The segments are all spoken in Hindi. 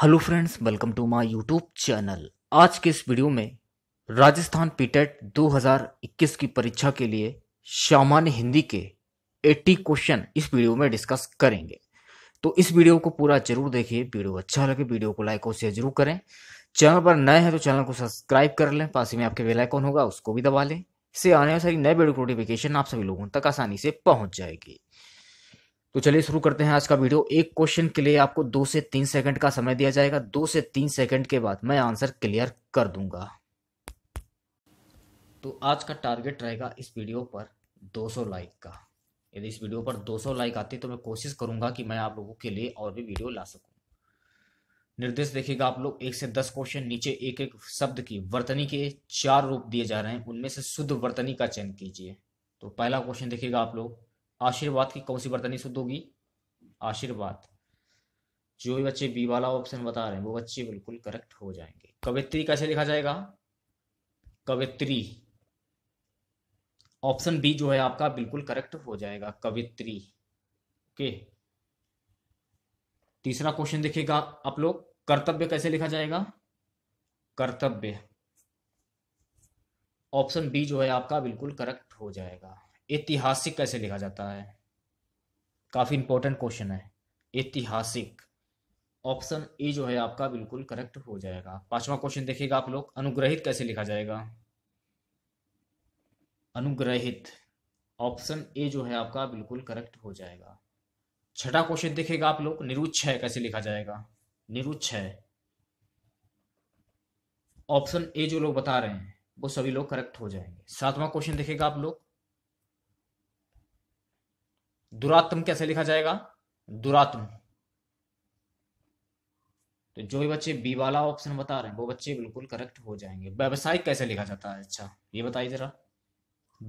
hello friends welcome to my YouTube channel आज के इस वीडियो में राजस्थान पीटेट e 2021 की परीक्षा के लिए सामान्य हिंदी के 80 क्वेश्चन इस वीडियो में डिस्कस करेंगे तो इस वीडियो को पूरा जरूर देखिए वीडियो अच्छा लगे वीडियो को लाइक और शेयर जरूर करें चैनल पर नए हैं तो चैनल को सब्सक्राइब कर लें पास में आपके बेलाइकॉन होगा उसको भी दबा लें इससे आने वाली सारी नए वीडियो नोटिफिकेशन आप सभी लोगों तक आसानी से पहुंच जाएगी तो चलिए शुरू करते हैं आज का वीडियो एक क्वेश्चन के लिए आपको दो से तीन सेकंड का समय दिया जाएगा दो से तीन सेकंड के बाद मैं आंसर क्लियर कर दूंगा तो आज का टारगेट रहेगा इस वीडियो पर 200 लाइक का यदि इस वीडियो पर 200 लाइक आती तो मैं कोशिश करूंगा कि मैं आप लोगों के लिए और भी वीडियो ला सकूं निर्देश देखिएगा आप लोग एक से दस क्वेश्चन नीचे एक एक शब्द की वर्तनी के चार रूप दिए जा रहे हैं उनमें से शुद्ध वर्तनी का चयन कीजिए तो पहला क्वेश्चन देखिएगा आप लोग आशीर्वाद की कौन सी वर्तनी शुद्ध होगी आशीर्वाद जो भी बच्चे बी वाला ऑप्शन बता रहे हैं वो बच्चे बिल्कुल करेक्ट हो जाएंगे कवित्री कैसे लिखा जाएगा कवित्री ऑप्शन बी जो है आपका बिल्कुल करेक्ट हो जाएगा कवित्री ओके तीसरा क्वेश्चन देखिएगा आप लोग कर्तव्य कैसे लिखा जाएगा कर्तव्य ऑप्शन बी जो है आपका बिल्कुल करेक्ट हो जाएगा ऐतिहासिक कैसे लिखा जाता है काफ़ी इंपॉर्टेंट क्वेश्चन है ऐतिहासिक ऑप्शन ए जो है आपका बिल्कुल करेक्ट हो जाएगा पांचवा क्वेश्चन देखिएगा आप लोग अनुग्रहित कैसे लिखा जाएगा अनुग्रहित ऑप्शन ए जो है आपका बिल्कुल करेक्ट हो जाएगा छठा क्वेश्चन देखिएगा आप लोग निरुच्छय कैसे लिखा जाएगा निरुच्छय ऑप्शन ए जो लोग बता रहे हैं वो सभी लोग करेक्ट हो जाएंगे सातवां क्वेश्चन देखिएगा आप लोग दुरात्म कैसे लिखा जाएगा दुरात्म तो जो भी बच्चे बी वाला ऑप्शन बता रहे हैं वो बच्चे बिल्कुल करेक्ट हो जाएंगे व्यावसायिक कैसे लिखा जाता है अच्छा ये बताइए जरा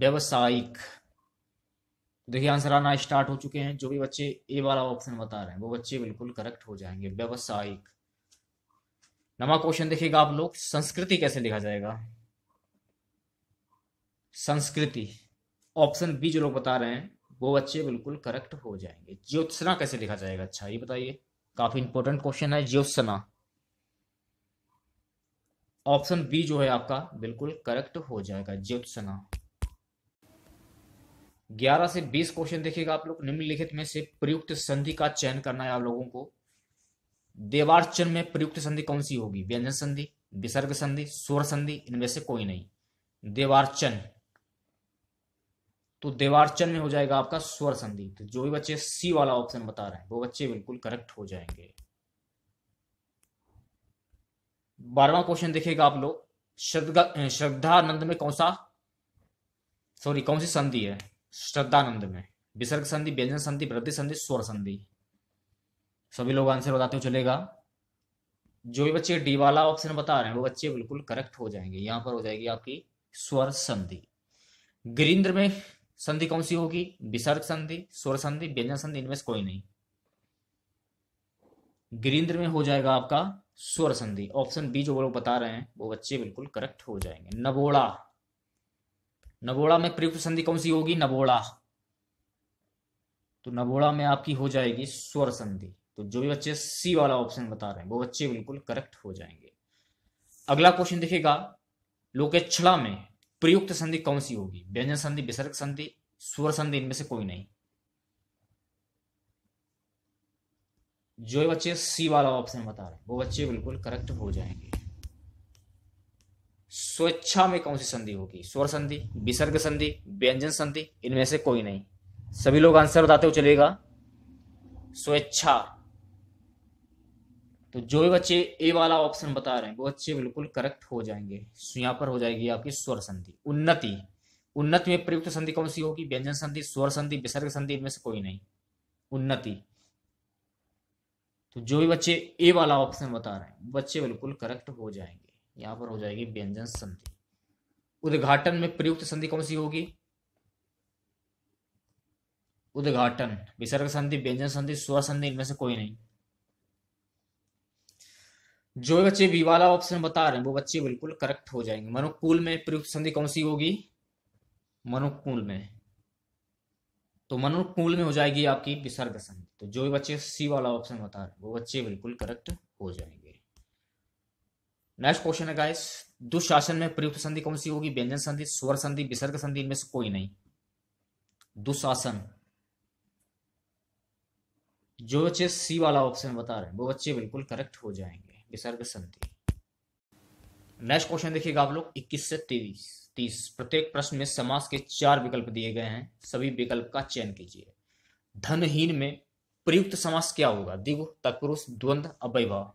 व्यवसायिक देखिए आंसर आना स्टार्ट हो चुके हैं जो भी बच्चे ए वाला ऑप्शन बता रहे हैं वो बच्चे बिल्कुल करेक्ट हो जाएंगे व्यवसायिक नवा क्वेश्चन देखिएगा आप लोग संस्कृति कैसे लिखा जाएगा संस्कृति ऑप्शन बी जो लोग बता रहे हैं वो बच्चे बिल्कुल करेक्ट हो जाएंगे ज्योत्सना कैसे लिखा जाएगा अच्छा ये बताइए काफी इंपॉर्टेंट क्वेश्चन है ज्योत्सना ऑप्शन बी जो है आपका बिल्कुल करेक्ट हो जाएगा ज्योत्सना ग्यारह से बीस क्वेश्चन देखिएगा आप लोग निम्नलिखित में से प्रयुक्त संधि का चयन करना है आप लोगों को देवार्चन में प्रयुक्त संधि कौन सी होगी व्यंजन संधि विसर्ग संधि स्वर संधि इनमें से कोई नहीं देवार्चन तो देवार्चन में हो जाएगा आपका स्वर संधि तो जो भी बच्चे सी वाला ऑप्शन बता रहे हैं वो बच्चे बिल्कुल करेक्ट हो जाएंगे बारवा क्वेश्चन देखिएगा आप लोग श्रद्धानंद में कौन सा सॉरी कौन सी संधि है श्रद्धानंद में विसर्ग संधि व्यंजन संधि वृद्धि संधि स्वर संधि सभी लोग आंसर बताते हो चलेगा जो भी बच्चे डी वाला ऑप्शन बता रहे हैं वो बच्चे बिल्कुल करेक्ट हो जाएंगे यहां पर हो जाएगी आपकी स्वर संधि गिरिंद्र में संधि कौन सी होगी विसर्ग संधि स्वर संधि व्यंजन संधि इनमें से कोई नहीं गिरिंद्र में हो जाएगा आपका स्वर संधि ऑप्शन बी जो लोग बता रहे हैं वो बच्चे बिल्कुल करेक्ट हो जाएंगे नबोड़ा नबोड़ा में प्रयुक्त संधि कौन सी होगी नबोड़ा तो नबोड़ा में आपकी हो जाएगी स्वर संधि तो जो भी बच्चे सी वाला ऑप्शन बता रहे हैं वो बच्चे बिल्कुल करेक्ट हो जाएंगे अगला क्वेश्चन देखिएगा लोकेक्षणा में प्रयुक्त संधि कौन सी होगी व्यंजन संधि विसर्ग संधि स्वर संधि इनमें से कोई नहीं जो बच्चे सी वाला ऑप्शन बता रहे हैं वो बच्चे बिल्कुल करेक्ट हो जाएंगे स्वेच्छा में कौन सी संधि होगी स्वर संधि विसर्ग संधि व्यंजन संधि इनमें से कोई नहीं सभी लोग आंसर बताते हो चलेगा स्वेच्छा तो जो भी बच्चे ए वाला ऑप्शन बता रहे हैं वो बच्चे बिल्कुल करेक्ट हो जाएंगे यहाँ पर हो जाएगी आपकी स्वर संधि उन्नति उन्नति में प्रयुक्त संधि कौन सी होगी व्यंजन संधि स्वर संधि विसर्ग संधि इनमें से कोई नहीं उन्नति तो जो भी बच्चे ए वाला ऑप्शन बता रहे हैं बच्चे बिल्कुल करेक्ट हो जाएंगे यहाँ पर हो जाएगी व्यंजन संधि उद्घाटन में प्रयुक्त संधि कौन सी होगी उद्घाटन विसर्ग संधि व्यंजन संधि स्वर संधि इनमें से कोई नहीं जो बच्चे बी वाला ऑप्शन बता रहे हैं वो बच्चे बिल्कुल करेक्ट हो जाएंगे मनुकूल में प्रयुक्त संधि कौन सी होगी मनुकूल में तो मनुकूल में हो जाएगी आपकी विसर्ग संधि तो जो भी बच्चे सी वाला ऑप्शन बता रहे हैं वो बच्चे बिल्कुल करेक्ट हो जाएंगे नेक्स्ट क्वेश्चन है गाइस दुशासन में प्रयुक्त संधि कौन सी होगी व्यंजन संधि स्वर संधि विसर्ग संधि इनमें से कोई नहीं दुशासन जो बच्चे सी वाला ऑप्शन बता रहे हैं वो बच्चे बिल्कुल करेक्ट हो जाएंगे विसर्ग संधि नेक्स्ट क्वेश्चन देखिएगा आप लोग 21 से 23 30 प्रत्येक प्रश्न में समास के चार विकल्प दिए गए हैं सभी विकल्प का चयन कीजिए धनहीन में प्रयुक्त समास क्या होगा दिगु तत्पुरुष द्वंद अवैभव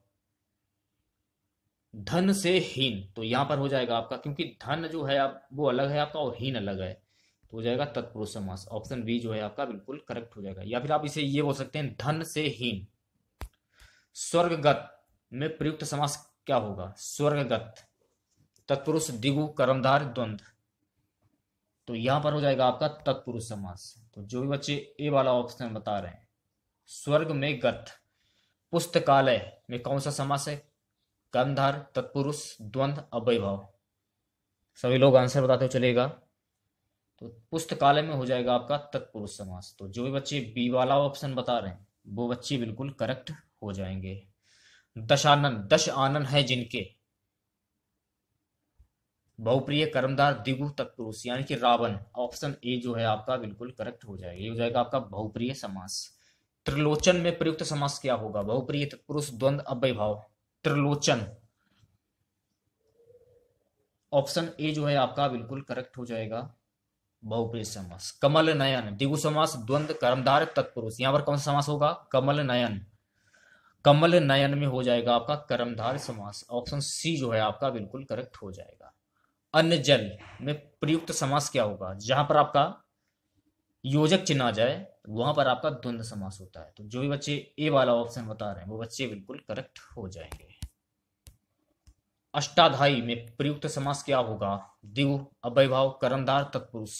धन से हीन तो यहां पर हो जाएगा आपका क्योंकि धन जो है आप वो अलग है आपका और हीन अलग है तो हो जाएगा तत्पुरुष समास ऑप्शन बी जो है आपका बिल्कुल करेक्ट हो जाएगा या फिर आप इसे ये बोल सकते हैं धन से हीन स्वर्गगत में प्रयुक्त समास क्या होगा स्वर्गगत तत्पुरुष दिगु कर्मधार द्वंद तो यहां पर हो जाएगा आपका तत्पुरुष समास तो जो भी बच्चे ए वाला ऑप्शन बता रहे हैं स्वर्ग में गत पुस्तकालय में कौन सा समास है कर्मधार तत्पुरुष द्वंद अवैभव सभी लोग आंसर बताते हो चलेगा तो पुस्तकालय में हो जाएगा आपका तत्पुरुष समास तो जो भी बच्चे बी वाला ऑप्शन बता रहे हैं वो बच्चे बिल्कुल करेक्ट हो जाएंगे दशानन दश आनन है जिनके बहुप्रिय कर्मदार दिगु तत्पुरुष यानी कि रावण ऑप्शन ए जो है आपका बिल्कुल करेक्ट हो जाएगा ये हो जाएगा आपका बहुप्रिय समास त्रिलोचन में प्रयुक्त समास क्या होगा बहुप्रिय तत्पुरुष द्वंद अभय भाव त्रिलोचन ऑप्शन ए जो है आपका बिल्कुल करेक्ट हो जाएगा बहुप्रिय समास कमल नयन दिगु समास द्वंद कर्मदार तत्पुरुष यहां पर कौन सा समास होगा कमल नयन कमल नयन में हो जाएगा आपका कर्मधार समास ऑप्शन सी जो है आपका बिल्कुल करेक्ट हो जाएगा अन्य जल में प्रयुक्त समास क्या होगा जहां पर आपका योजक चिन्ह आ जाए वहां पर आपका द्वंद समास होता है तो जो भी बच्चे ए वाला ऑप्शन बता रहे हैं वो बच्चे बिल्कुल करेक्ट हो जाएंगे अष्टाधाई में प्रयुक्त समास क्या होगा दिव अवैभाव कर्मधार तत्पुरुष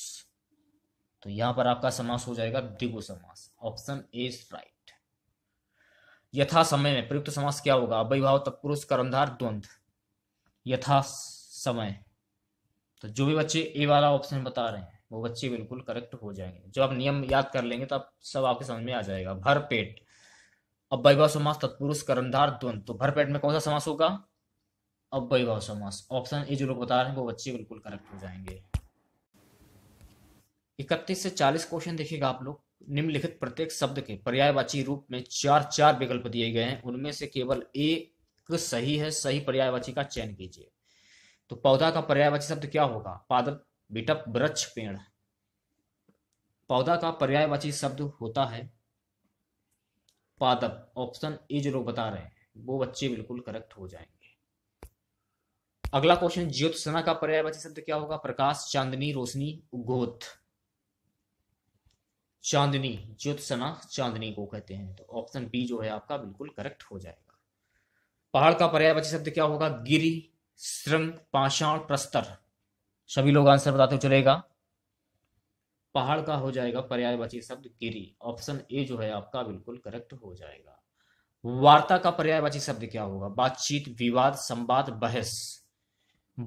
तो यहां पर आपका समास हो जाएगा दिगु समास ऑप्शन ए राइट यथा समय में प्रयुक्त समास क्या होगा अभिभाव तत्पुरुष कर्मधार द्वंद यथा समय तो जो भी बच्चे ए वाला ऑप्शन बता रहे हैं वो बच्चे बिल्कुल करेक्ट हो जाएंगे जो आप नियम याद कर लेंगे तो आप सब आपके समझ में आ जाएगा भर पेट वैभव समास तत्पुरुष कर्मधार द्वंद तो भर पेट में कौन सा समास होगा अब समास ऑप्शन ए जो लोग बता रहे हैं वो बच्चे बिल्कुल करेक्ट हो जाएंगे इकतीस से चालीस क्वेश्चन देखिएगा आप लोग निम्नलिखित प्रत्येक शब्द के पर्यायवाची रूप में चार चार विकल्प दिए गए हैं उनमें से केवल एक सही है सही पर्यायवाची का चयन कीजिए तो पौधा का पर्यायवाची शब्द क्या होगा पादप बिटप वृक्ष पेड़ पौधा का पर्यायवाची शब्द होता है पादप ऑप्शन ए जो लोग बता रहे हैं वो बच्चे बिल्कुल करेक्ट हो जाएंगे अगला क्वेश्चन ज्योत्सना का पर्यायवाची शब्द क्या होगा प्रकाश चांदनी रोशनी उगोत चांदनी ज्योत्सना चांदनी को कहते हैं तो ऑप्शन बी जो है आपका बिल्कुल करेक्ट हो जाएगा पहाड़ का पर्यायवाची शब्द क्या होगा गिरी श्रृंग पाषाण प्रस्तर सभी लोग आंसर बताते चलेगा पहाड़ का हो जाएगा पर्यायवाची शब्द गिरी ऑप्शन ए जो है आपका बिल्कुल करेक्ट हो जाएगा वार्ता का पर्यायवाची शब्द क्या होगा बातचीत विवाद संवाद बहस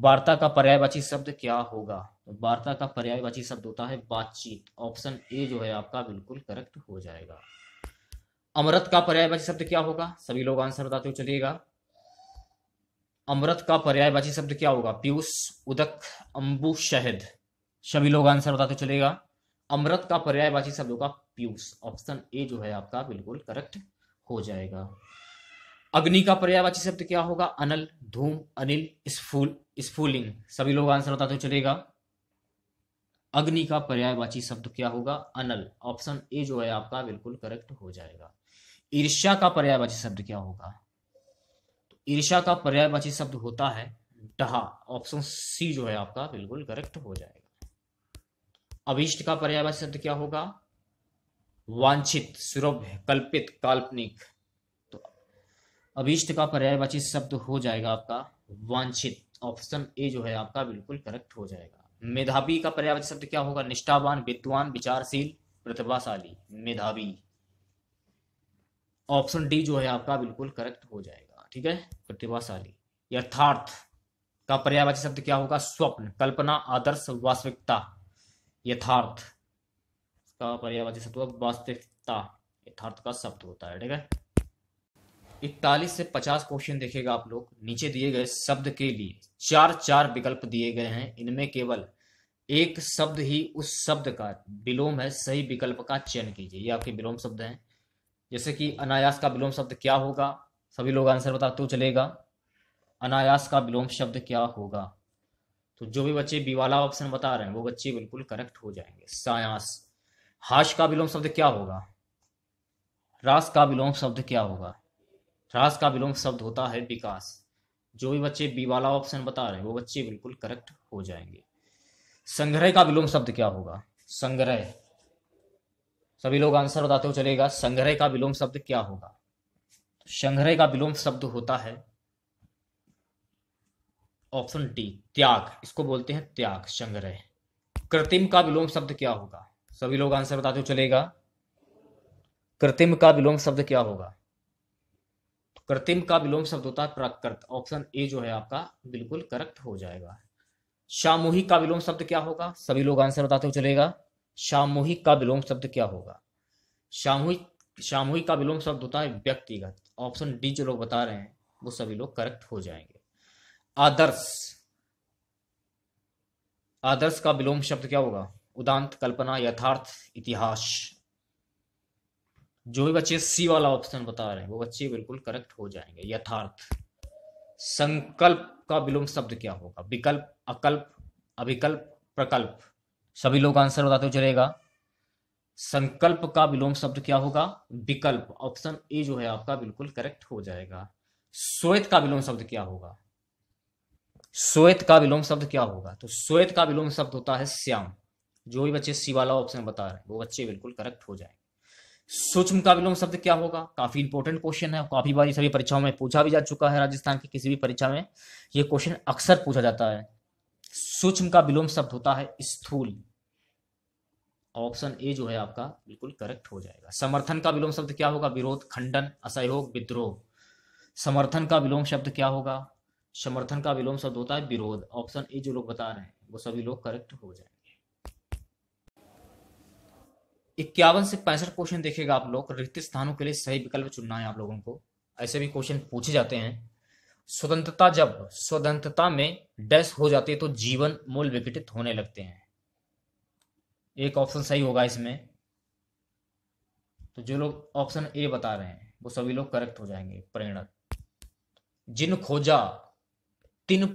वार्ता का पर्यायवाची शब्द क्या होगा वार्ता का पर्यायवाची शब्द होता है बातचीत ऑप्शन ए जो है आपका बिल्कुल करेक्ट हो जाएगा अमृत का पर्यायवाची शब्द क्या होगा सभी लोग आंसर बताते हो चलिएगा अमृत का पर्यायवाची शब्द क्या होगा पीयूष उदक अंबु शहद सभी लोग आंसर बताते चलेगा अमृत का पर्यायवाची शब्द होगा पीयूष ऑप्शन ए जो है आपका बिल्कुल करेक्ट हो जाएगा अग्नि का पर्यायवाची शब्द क्या होगा अनल धूम अनिल स्फूल स्फूलिंग सभी लोग आंसर बताते चलेगा अग्नि का पर्यायवाची शब्द क्या होगा अनल ऑप्शन ए जो है आपका बिल्कुल करेक्ट हो जाएगा ईर्ष्या का पर्यायवाची शब्द क्या होगा तो ईर्ष्या का पर्यायवाची शब्द होता है डहा ऑप्शन सी जो है आपका बिल्कुल करेक्ट हो जाएगा अभिष्ट का पर्यायवाची शब्द क्या होगा वांछित सुरभ्य कल्पित काल्पनिक तो अभिष्ट का पर्यायवाची शब्द हो जाएगा आपका वांछित ऑप्शन ए जो है आपका बिल्कुल करेक्ट हो जाएगा मेधावी का पर्यावरण शब्द क्या होगा निष्ठावान विद्वान विचारशील प्रतिभाशाली मेधावी ऑप्शन डी जो है आपका बिल्कुल करेक्ट हो जाएगा ठीक है प्रतिभाशाली यथार्थ का पर्यायवाची शब्द क्या होगा स्वप्न कल्पना आदर्श वास्तविकता यथार्थ का पर्यायवाची शब्द वास्तविकता यथार्थ का शब्द होता है ठीक है इकतालीस से पचास क्वेश्चन देखेगा आप लोग नीचे दिए गए शब्द के लिए चार चार विकल्प दिए गए हैं इनमें केवल एक शब्द ही उस शब्द का विलोम है सही विकल्प का चयन कीजिए ये आपके विलोम शब्द हैं जैसे कि अनायास का विलोम शब्द क्या होगा सभी लोग आंसर बता तो चलेगा अनायास का विलोम शब्द क्या होगा तो जो भी बच्चे बीवाला ऑप्शन बता रहे हैं वो बच्चे बिल्कुल करेक्ट हो जाएंगे सायास हाश का विलोम शब्द क्या होगा रास का विलोम शब्द क्या होगा ह्रास का विलोम शब्द होता है विकास जो भी बच्चे बी वाला ऑप्शन बता रहे हैं वो बच्चे बिल्कुल करेक्ट हो जाएंगे संग्रह का विलोम शब्द क्या होगा संग्रह सभी लोग आंसर बताते हो चलेगा संग्रह का विलोम शब्द क्या होगा तो संग्रह का विलोम शब्द होता है ऑप्शन डी त्याग इसको बोलते हैं त्याग संग्रह कृत्रिम का विलोम शब्द क्या होगा सभी लोग आंसर बताते हो चलेगा कृत्रिम का विलोम शब्द क्या होगा कृत्रिम का विलोम शब्द होता है प्राकृत ऑप्शन ए जो है आपका बिल्कुल करेक्ट हो जाएगा सामूहिक का विलोम शब्द क्या होगा सभी लोग आंसर बताते हुए चलेगा सामूहिक का विलोम शब्द क्या होगा सामूहिक सामूहिक का विलोम शब्द होता है व्यक्तिगत ऑप्शन डी जो लोग बता रहे हैं वो सभी लोग करेक्ट हो जाएंगे आदर्श आदर्श का विलोम शब्द क्या होगा उदांत कल्पना यथार्थ इतिहास जो भी बच्चे सी वाला ऑप्शन बता रहे हैं वो बच्चे बिल्कुल करेक्ट हो जाएंगे यथार्थ संकल्प का विलोम शब्द क्या होगा विकल्प अकल्प अभिकल्प प्रकल्प सभी लोग आंसर बताते चलेगा संकल्प का विलोम शब्द क्या होगा विकल्प ऑप्शन ए जो है आपका बिल्कुल करेक्ट हो जाएगा श्वेत का विलोम शब्द क्या होगा श्वेत का विलोम शब्द क्या होगा तो श्वेत का विलोम शब्द होता है श्याम जो भी बच्चे सी वाला ऑप्शन बता रहे हैं वो बच्चे बिल्कुल करेक्ट हो जाएंगे सूक्ष्म मुकाबलों विलोम शब्द क्या होगा काफी इंपॉर्टेंट क्वेश्चन है काफी बार सभी परीक्षाओं में पूछा भी जा चुका है राजस्थान की किसी भी परीक्षा में यह क्वेश्चन अक्सर पूछा जाता है सूक्ष्म का विलोम शब्द होता है स्थूल ऑप्शन ए जो है आपका बिल्कुल करेक्ट हो जाएगा समर्थन का विलोम शब्द क्या होगा विरोध खंडन असहयोग विद्रोह समर्थन का विलोम शब्द क्या होगा समर्थन का विलोम शब्द होता है विरोध ऑप्शन ए जो लोग बता रहे हैं वो सभी लोग करेक्ट हो जाएंगे इक्यावन से पैंसठ क्वेश्चन देखेगा आप लोग रिक्त स्थानों के लिए सही विकल्प चुनना है आप लोगों को ऐसे भी क्वेश्चन पूछे जाते हैं स्वतंत्रता जब स्वतंत्रता में डैश हो जाती है तो जीवन मूल विघटित होने लगते हैं एक ऑप्शन सही होगा इसमें तो जो लोग ऑप्शन ए बता रहे हैं वो सभी लोग करेक्ट हो जाएंगे परिणत जिन खोजा तीन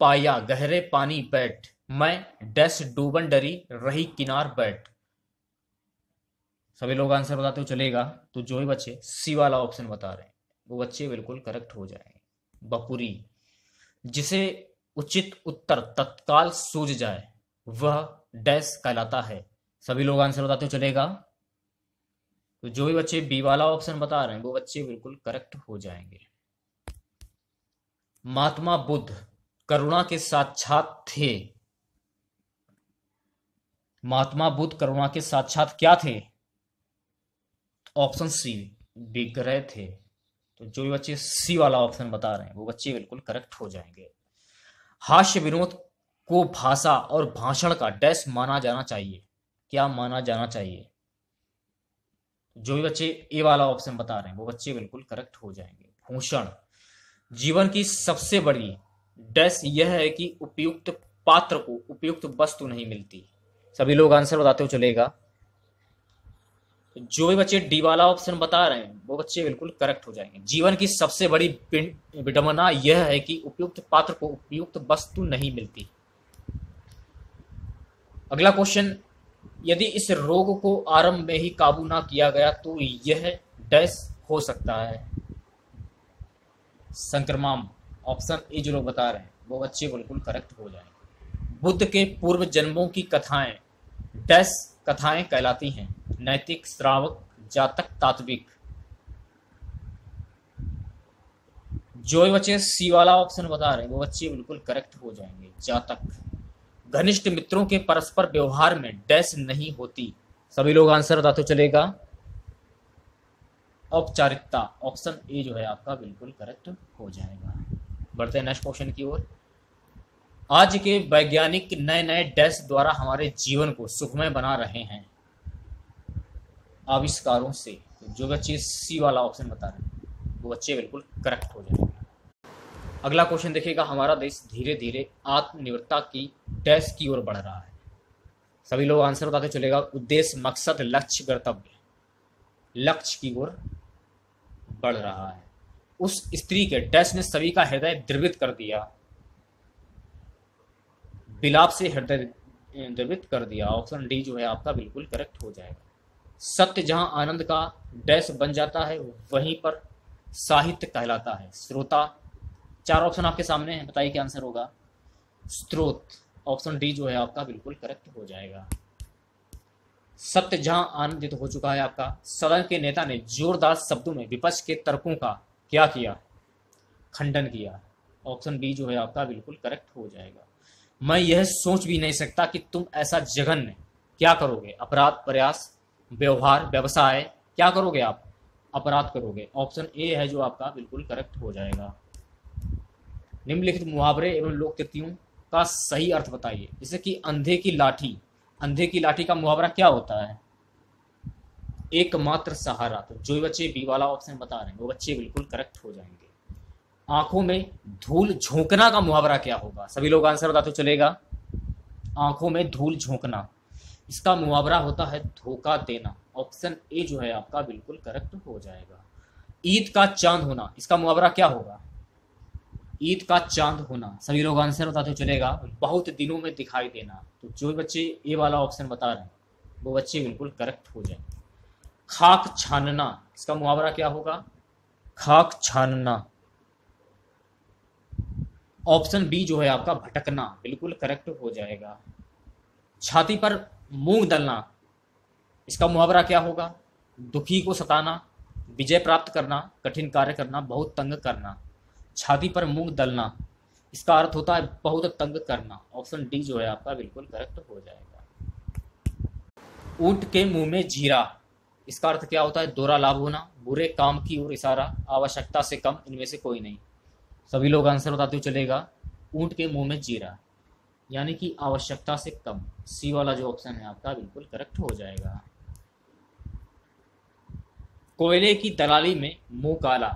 पाया गहरे पानी बैठ मैं डेस डूबन डरी रही किनार बैठ सभी लोग आंसर बताते हो चलेगा तो जो ही बच्चे सी वाला ऑप्शन बता रहे हैं वो बच्चे बिल्कुल करेक्ट हो जाएंगे बपुरी जिसे उचित उत्तर तत्काल सूझ जाए वह डैश कहलाता है सभी लोग आंसर बताते हो चलेगा तो जो भी बच्चे बी वाला ऑप्शन बता रहे हैं वो बच्चे बिल्कुल करेक्ट हो जाएंगे महात्मा बुद्ध करुणा के साक्षात थे महात्मा बुद्ध करुणा के साक्षात क्या थे ऑप्शन सी देख रहे थे तो जो भी बच्चे सी वाला ऑप्शन बता रहे हैं वो बच्चे बिल्कुल करेक्ट हो जाएंगे हास्य विनोद को भाषा और भाषण का डैश माना जाना चाहिए क्या माना जाना चाहिए जो भी बच्चे ए वाला ऑप्शन बता रहे हैं वो बच्चे बिल्कुल करेक्ट हो जाएंगे भूषण जीवन की सबसे बड़ी डैश यह है कि उपयुक्त पात्र को उपयुक्त वस्तु नहीं मिलती सभी लोग आंसर बताते हुए चलेगा जो भी बच्चे डी वाला ऑप्शन बता रहे हैं वो बच्चे बिल्कुल करेक्ट हो जाएंगे जीवन की सबसे बड़ी विडमना यह है कि उपयुक्त पात्र को उपयुक्त वस्तु नहीं मिलती अगला क्वेश्चन यदि इस रोग को आरंभ में ही काबू ना किया गया तो यह डैश हो सकता है संक्रमण ऑप्शन ए जो लोग बता रहे हैं वो बच्चे बिल्कुल करेक्ट हो जाएंगे बुद्ध के पूर्व जन्मों की कथाएं डैश कथाएं कहलाती हैं नैतिक श्रावक जातक तात्विक जो बच्चे सी वाला ऑप्शन बता रहे हैं वो बच्चे बिल्कुल करेक्ट हो जाएंगे जातक घनिष्ठ मित्रों के परस्पर व्यवहार में डैश नहीं होती सभी लोग आंसर बताते चलेगा औपचारिकता ऑप्शन ए जो है आपका बिल्कुल करेक्ट हो जाएगा बढ़ते हैं नेक्स्ट क्वेश्चन की ओर आज के वैज्ञानिक नए नए डैश द्वारा हमारे जीवन को सुखमय बना रहे हैं आविष्कारों से तो जो बच्चे सी वाला ऑप्शन बता रहे हैं वो बच्चे बिल्कुल करेक्ट हो जाएंगे अगला क्वेश्चन देखिएगा हमारा देश धीरे धीरे आत्मनिर्भरता की डैश की ओर बढ़ रहा है सभी लोग आंसर बताते चलेगा उद्देश्य मकसद लक्ष्य कर्तव्य लक्ष्य की ओर बढ़ रहा है उस स्त्री के डैश ने सभी का हृदय द्रवित कर दिया बिलाप से हृदय द्रवित कर दिया ऑप्शन डी जो है आपका बिल्कुल करेक्ट हो जाएगा सत्य जहां आनंद का डैश बन जाता है वहीं पर साहित्य कहलाता है श्रोता चार ऑप्शन आपके सामने हैं बताइए क्या आंसर होगा स्त्रोत ऑप्शन डी जो है आपका बिल्कुल करेक्ट हो जाएगा सत्य जहां आनंदित हो चुका है आपका सदन के नेता ने जोरदार शब्दों में विपक्ष के तर्कों का क्या किया खंडन किया ऑप्शन बी जो है आपका बिल्कुल करेक्ट हो जाएगा मैं यह सोच भी नहीं सकता कि तुम ऐसा जघन्य क्या करोगे अपराध प्रयास व्यवहार व्यवसाय क्या करोगे आप अपराध करोगे ऑप्शन ए है जो आपका बिल्कुल करेक्ट हो जाएगा निम्नलिखित मुहावरे एवं लोक तृतियों का सही अर्थ बताइए जैसे कि अंधे की लाठी अंधे की लाठी का मुहावरा क्या होता है एकमात्र सहारा तो जो बच्चे बी वाला ऑप्शन बता रहे हैं वो बच्चे बिल्कुल करेक्ट हो जाएंगे आंखों में धूल झोंकना का मुहावरा क्या होगा सभी लोग आंसर बताते तो चलेगा आंखों में धूल झोंकना इसका मुआवरा होता है धोखा देना ऑप्शन ए जो है आपका बिल्कुल करेक्ट हो जाएगा ईद का चांद होना इसका मुआवरा क्या होगा ईद का चांद होना सभी लोग आंसर बताते चलेगा बहुत दिनों में दिखाई देना तो जो बच्चे ये वाला ऑप्शन बता रहे हैं वो बच्चे बिल्कुल करेक्ट हो जाएंगे खाक छानना इसका मुआवरा क्या होगा खाक छानना ऑप्शन बी जो है आपका भटकना बिल्कुल करेक्ट हो जाएगा छाती पर मूंग दलना इसका मुहावरा क्या होगा दुखी को सताना विजय प्राप्त करना कठिन कार्य करना बहुत तंग करना छाती पर मूंग दलना इसका अर्थ होता है बहुत तंग करना ऑप्शन डी जो है आपका बिल्कुल करेक्ट हो जाएगा ऊंट के मुंह में जीरा इसका अर्थ क्या होता है दोरा लाभ होना बुरे काम की ओर इशारा आवश्यकता से कम इनमें से कोई नहीं सभी लोग आंसर बताते हुए चलेगा ऊंट के मुंह में जीरा यानी कि आवश्यकता से कम सी वाला जो ऑप्शन है आपका बिल्कुल करेक्ट हो जाएगा कोयले की दलाली में मुंह काला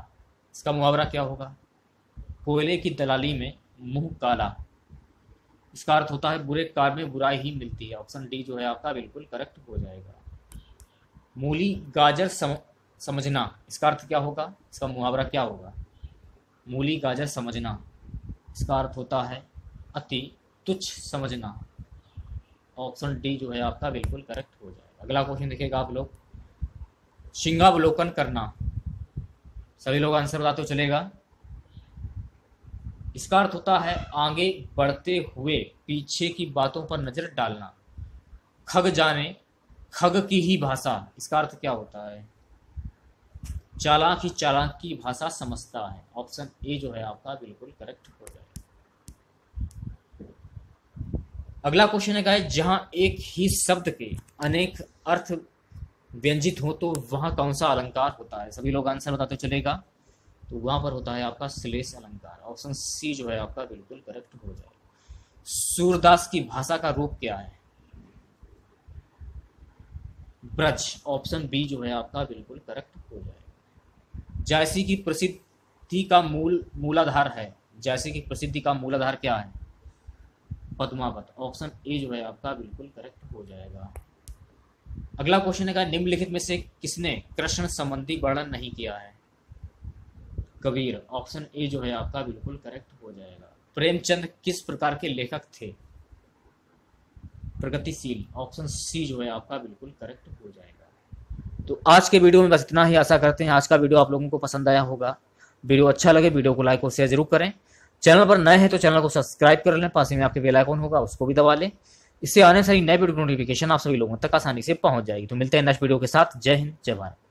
इसका मुहावरा क्या होगा कोयले की दलाली में मुंह काला इसका अर्थ होता है बुरे कार में बुराई ही मिलती है ऑप्शन डी जो है आपका बिल्कुल करेक्ट हो जाएगा मूली गाजर सम, समझना इसका अर्थ क्या होगा इसका मुहावरा क्या होगा मूली गाजर समझना इसका अर्थ होता है अति तुच्छ समझना ऑप्शन डी जो है आपका बिल्कुल करेक्ट हो जाएगा अगला क्वेश्चन देखिएगा आप लोग सिंगावलोकन करना सभी लोग आंसर बताते चलेगा इसका अर्थ होता है आगे बढ़ते हुए पीछे की बातों पर नजर डालना खग जाने खग की ही भाषा इसका अर्थ क्या होता है चालाक ही चालाक की भाषा समझता है ऑप्शन ए जो है आपका बिल्कुल करेक्ट हो जाएगा अगला क्वेश्चन है गाइस जहां एक ही शब्द के अनेक अर्थ व्यंजित हो तो वहां कौन सा अलंकार होता है सभी लोग आंसर बताते चलेगा तो वहां पर होता है आपका श्लेष अलंकार ऑप्शन सी जो है आपका बिल्कुल करेक्ट हो जाएगा सूरदास की भाषा का रूप क्या है ब्रज ऑप्शन बी जो है आपका बिल्कुल करेक्ट हो जाएगा जायसी की प्रसिद्धि का मूल मूलाधार है जैसी की प्रसिद्धि का मूलाधार क्या है पद्मावत ऑप्शन ए जो है आपका बिल्कुल करेक्ट हो जाएगा अगला क्वेश्चन है निम्नलिखित में से किसने कृष्ण संबंधी वर्णन नहीं किया है कबीर ऑप्शन ए जो है आपका बिल्कुल करेक्ट हो जाएगा प्रेमचंद किस प्रकार के लेखक थे प्रगतिशील ऑप्शन सी जो है आपका बिल्कुल करेक्ट हो जाएगा तो आज के वीडियो में बस इतना ही आशा करते हैं आज का वीडियो आप लोगों को पसंद आया होगा वीडियो अच्छा लगे वीडियो को लाइक और शेयर जरूर करें चैनल पर नए हैं तो चैनल को सब्सक्राइब कर लें पास में आपके बेल आइकॉन होगा उसको भी दबा लें इससे आने सारी नए वीडियो नोटिफिकेशन आप सभी लोगों तक आसानी से पहुंच जाएगी तो मिलते हैं नेक्स्ट वीडियो के साथ जय हिंद जय भारत